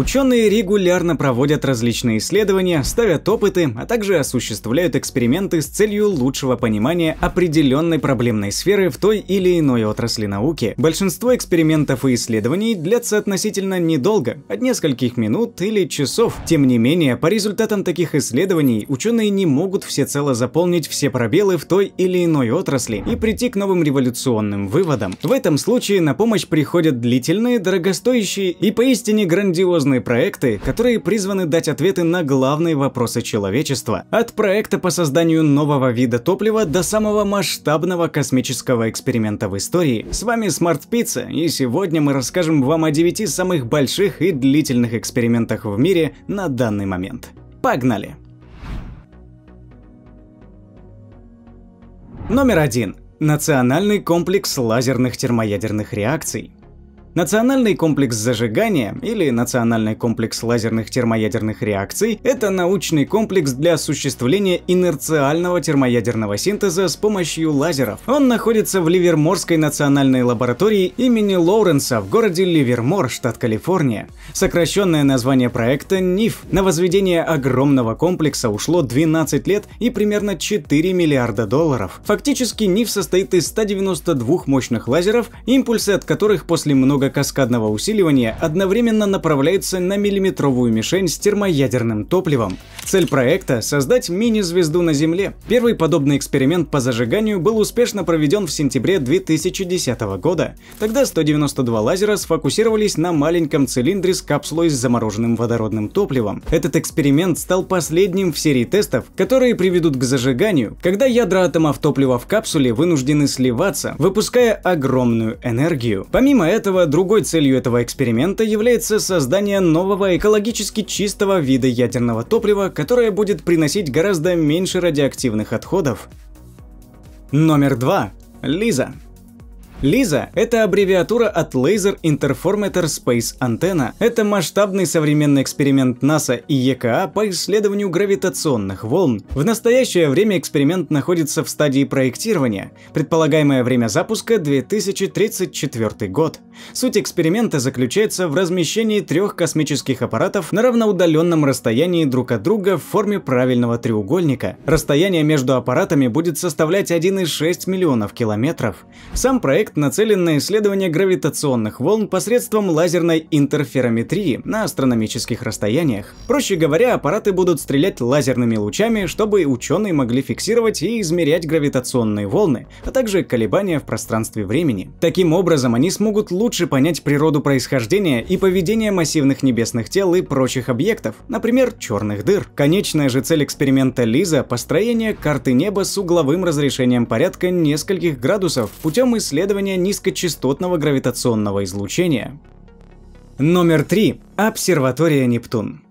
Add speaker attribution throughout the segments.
Speaker 1: Ученые регулярно проводят различные исследования, ставят опыты, а также осуществляют эксперименты с целью лучшего понимания определенной проблемной сферы в той или иной отрасли науки. Большинство экспериментов и исследований длятся относительно недолго, от нескольких минут или часов. Тем не менее, по результатам таких исследований ученые не могут всецело заполнить все пробелы в той или иной отрасли и прийти к новым революционным выводам. В этом случае на помощь приходят длительные, дорогостоящие и поистине грандиозные серьезные проекты, которые призваны дать ответы на главные вопросы человечества. От проекта по созданию нового вида топлива до самого масштабного космического эксперимента в истории. С вами Смарт Пицца, и сегодня мы расскажем вам о 9 самых больших и длительных экспериментах в мире на данный момент. Погнали! Номер один. Национальный комплекс лазерных термоядерных реакций. Национальный комплекс зажигания, или Национальный комплекс лазерных термоядерных реакций, это научный комплекс для осуществления инерциального термоядерного синтеза с помощью лазеров. Он находится в Ливерморской национальной лаборатории имени Лоуренса в городе Ливермор, штат Калифорния. Сокращенное название проекта НИФ. На возведение огромного комплекса ушло 12 лет и примерно 4 миллиарда долларов. Фактически НИФ состоит из 192 мощных лазеров, импульсы от которых после много строго каскадного усиливания одновременно направляется на миллиметровую мишень с термоядерным топливом. Цель проекта – создать мини-звезду на Земле. Первый подобный эксперимент по зажиганию был успешно проведен в сентябре 2010 года. Тогда 192 лазера сфокусировались на маленьком цилиндре с капсулой с замороженным водородным топливом. Этот эксперимент стал последним в серии тестов, которые приведут к зажиганию, когда ядра атомов топлива в капсуле вынуждены сливаться, выпуская огромную энергию. Помимо этого, другой целью этого эксперимента является создание нового экологически чистого вида ядерного топлива, которое будет приносить гораздо меньше радиоактивных отходов. Номер два. Лиза. Лиза – это аббревиатура от Laser Interformator Space Antenna. Это масштабный современный эксперимент НАСА и ЕКА по исследованию гравитационных волн. В настоящее время эксперимент находится в стадии проектирования. Предполагаемое время запуска – 2034 год. Суть эксперимента заключается в размещении трех космических аппаратов на равноудаленном расстоянии друг от друга в форме правильного треугольника. Расстояние между аппаратами будет составлять 1,6 миллионов километров. Сам проект проект нацелен на исследование гравитационных волн посредством лазерной интерферометрии на астрономических расстояниях. Проще говоря, аппараты будут стрелять лазерными лучами, чтобы ученые могли фиксировать и измерять гравитационные волны, а также колебания в пространстве времени. Таким образом, они смогут лучше понять природу происхождения и поведение массивных небесных тел и прочих объектов, например, черных дыр. Конечная же цель эксперимента Лиза – построение карты неба с угловым разрешением порядка нескольких градусов путем исследования исследования низкочастотного гравитационного излучения. Номер три. Обсерватория Нептун.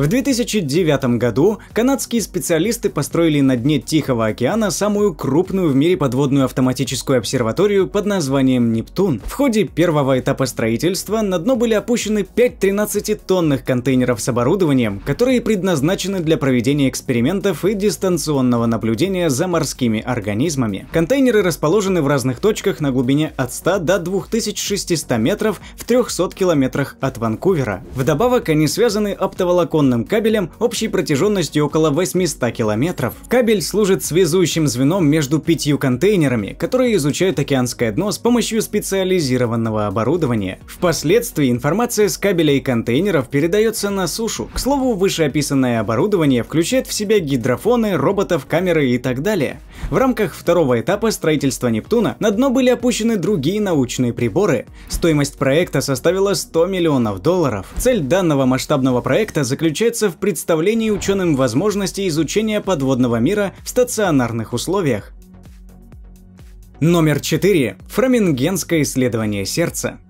Speaker 1: В 2009 году канадские специалисты построили на дне Тихого океана самую крупную в мире подводную автоматическую обсерваторию под названием «Нептун». В ходе первого этапа строительства на дно были опущены 5 13-тонных контейнеров с оборудованием, которые предназначены для проведения экспериментов и дистанционного наблюдения за морскими организмами. Контейнеры расположены в разных точках на глубине от 100 до 2600 метров в 300 километрах от Ванкувера. Вдобавок они связаны оптоволоконной телевизионным кабелем общей протяженностью около 800 километров. Кабель служит связующим звеном между пятью контейнерами, которые изучают океанское дно с помощью специализированного оборудования. Впоследствии информация с кабеля и контейнеров передается на сушу. К слову, вышеописанное оборудование включает в себя гидрофоны, роботов, камеры и так далее. В рамках второго этапа строительства Нептуна на дно были опущены другие научные приборы. Стоимость проекта составила 100 миллионов долларов. Цель данного масштабного проекта заключается заключается в представлении ученым возможности изучения подводного мира в стационарных условиях. Номер 4. Фрамингенское исследование сердца.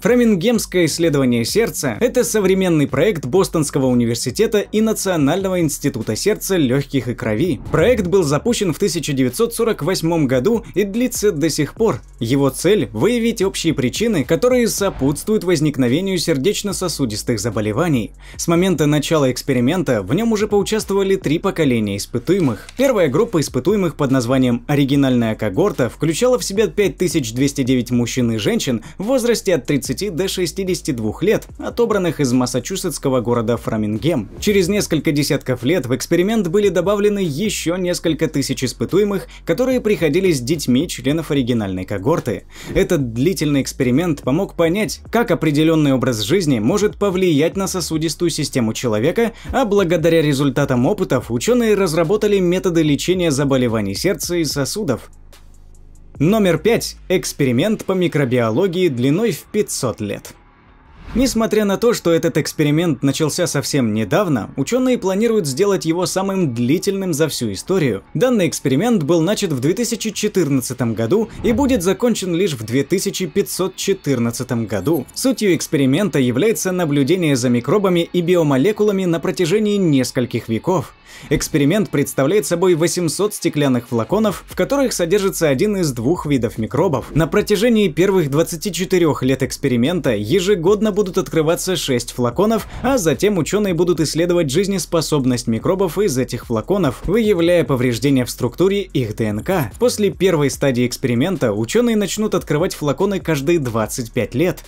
Speaker 1: Фрамингемское исследование сердца – это современный проект Бостонского университета и Национального института сердца, легких и крови. Проект был запущен в 1948 году и длится до сих пор. Его цель – выявить общие причины, которые сопутствуют возникновению сердечно-сосудистых заболеваний. С момента начала эксперимента в нем уже поучаствовали три поколения испытуемых. Первая группа испытуемых под названием «Оригинальная когорта» включала в себя 5209 мужчин и женщин в возрасте от 30 30 до 62 лет, отобранных из массачусетского города Фрамингем. Через несколько десятков лет в эксперимент были добавлены еще несколько тысяч испытуемых, которые приходились детьми членов оригинальной когорты. Этот длительный эксперимент помог понять, как определенный образ жизни может повлиять на сосудистую систему человека, а благодаря результатам опытов ученые разработали методы лечения заболеваний сердца и сосудов. Номер пять. Эксперимент по микробиологии длиной в 500 лет. Несмотря на то, что этот эксперимент начался совсем недавно, ученые планируют сделать его самым длительным за всю историю. Данный эксперимент был начат в 2014 году и будет закончен лишь в 2514 году. Сутью эксперимента является наблюдение за микробами и биомолекулами на протяжении нескольких веков. Эксперимент представляет собой 800 стеклянных флаконов, в которых содержится один из двух видов микробов. На протяжении первых 24 лет эксперимента ежегодно будут открываться 6 флаконов, а затем ученые будут исследовать жизнеспособность микробов из этих флаконов, выявляя повреждения в структуре их ДНК. После первой стадии эксперимента ученые начнут открывать флаконы каждые 25 лет.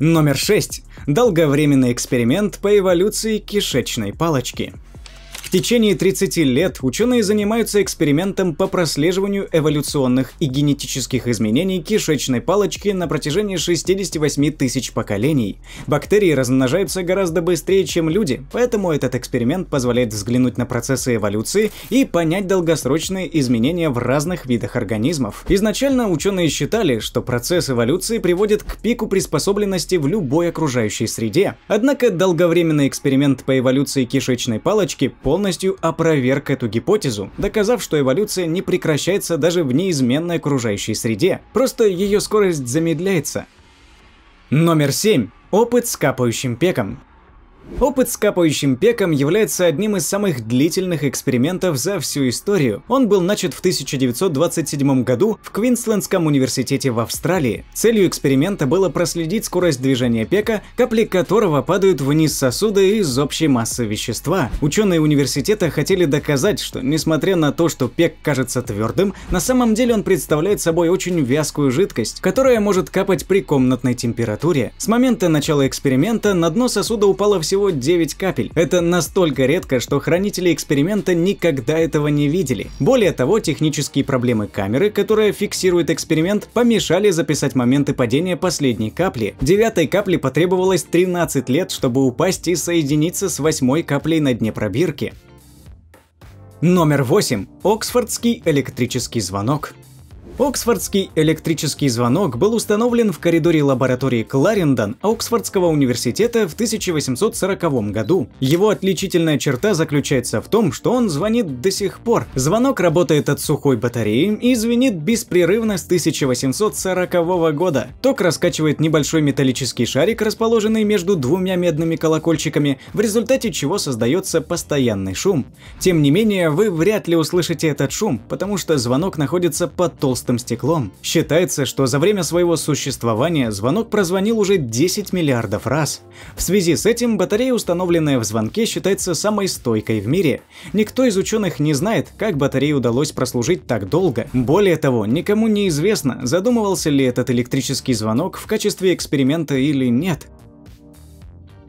Speaker 1: Номер 6. Долговременный эксперимент по эволюции кишечной палочки течение 30 лет ученые занимаются экспериментом по прослеживанию эволюционных и генетических изменений кишечной палочки на протяжении 68 тысяч поколений. Бактерии размножаются гораздо быстрее, чем люди, поэтому этот эксперимент позволяет взглянуть на процессы эволюции и понять долгосрочные изменения в разных видах организмов. Изначально ученые считали, что процесс эволюции приводит к пику приспособленности в любой окружающей среде. Однако долговременный эксперимент по эволюции кишечной палочки полностью полностью опроверг эту гипотезу, доказав, что эволюция не прекращается даже в неизменной окружающей среде, просто ее скорость замедляется. Номер 7. Опыт с капающим пеком. Опыт с капающим пеком является одним из самых длительных экспериментов за всю историю. Он был начат в 1927 году в Квинслендском университете в Австралии. Целью эксперимента было проследить скорость движения пека, капли которого падают вниз сосуда из общей массы вещества. Ученые университета хотели доказать, что несмотря на то, что пек кажется твердым, на самом деле он представляет собой очень вязкую жидкость, которая может капать при комнатной температуре. С момента начала эксперимента на дно сосуда упало все всего 9 капель. Это настолько редко, что хранители эксперимента никогда этого не видели. Более того, технические проблемы камеры, которая фиксирует эксперимент, помешали записать моменты падения последней капли. Девятой капле потребовалось 13 лет, чтобы упасть и соединиться с восьмой каплей на дне пробирки. Номер 8. Оксфордский электрический звонок. Оксфордский электрический звонок был установлен в коридоре лаборатории Кларендон Оксфордского университета в 1840 году. Его отличительная черта заключается в том, что он звонит до сих пор. Звонок работает от сухой батареи и звенит беспрерывно с 1840 года. Ток раскачивает небольшой металлический шарик, расположенный между двумя медными колокольчиками, в результате чего создается постоянный шум. Тем не менее, вы вряд ли услышите этот шум, потому что звонок находится под толстым толстым стеклом, считается, что за время своего существования звонок прозвонил уже 10 миллиардов раз. В связи с этим батарея, установленная в звонке, считается самой стойкой в мире. Никто из ученых не знает, как батарее удалось прослужить так долго. Более того, никому не известно, задумывался ли этот электрический звонок в качестве эксперимента или нет.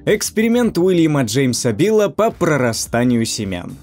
Speaker 1: Эксперимент Уильяма Джеймса Билла по прорастанию семян.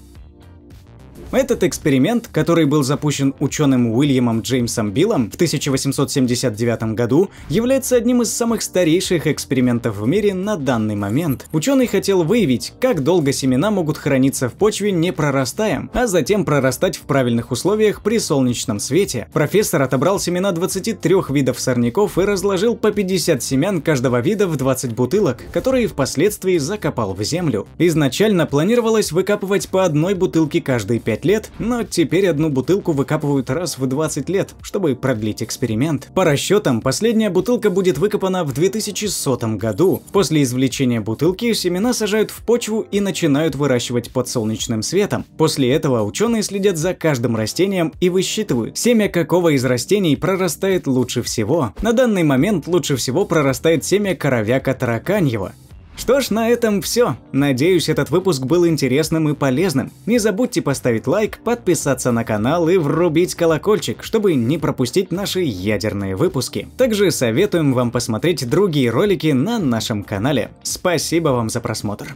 Speaker 1: Этот эксперимент, который был запущен ученым Уильямом Джеймсом Биллом в 1879 году, является одним из самых старейших экспериментов в мире на данный момент. Ученый хотел выявить, как долго семена могут храниться в почве, не прорастая, а затем прорастать в правильных условиях при солнечном свете. Профессор отобрал семена 23 видов сорняков и разложил по 50 семян каждого вида в 20 бутылок, которые впоследствии закопал в землю. Изначально планировалось выкапывать по одной бутылке каждые 5 25 лет, но теперь одну бутылку выкапывают раз в 20 лет, чтобы продлить эксперимент. По расчетам, последняя бутылка будет выкопана в 2100 году. После извлечения бутылки семена сажают в почву и начинают выращивать под солнечным светом. После этого ученые следят за каждым растением и высчитывают, семя какого из растений прорастает лучше всего. На данный момент лучше всего прорастает семя коровяка тараканьего. Что ж, на этом все. Надеюсь, этот выпуск был интересным и полезным. Не забудьте поставить лайк, подписаться на канал и врубить колокольчик, чтобы не пропустить наши ядерные выпуски. Также советуем вам посмотреть другие ролики на нашем канале. Спасибо вам за просмотр.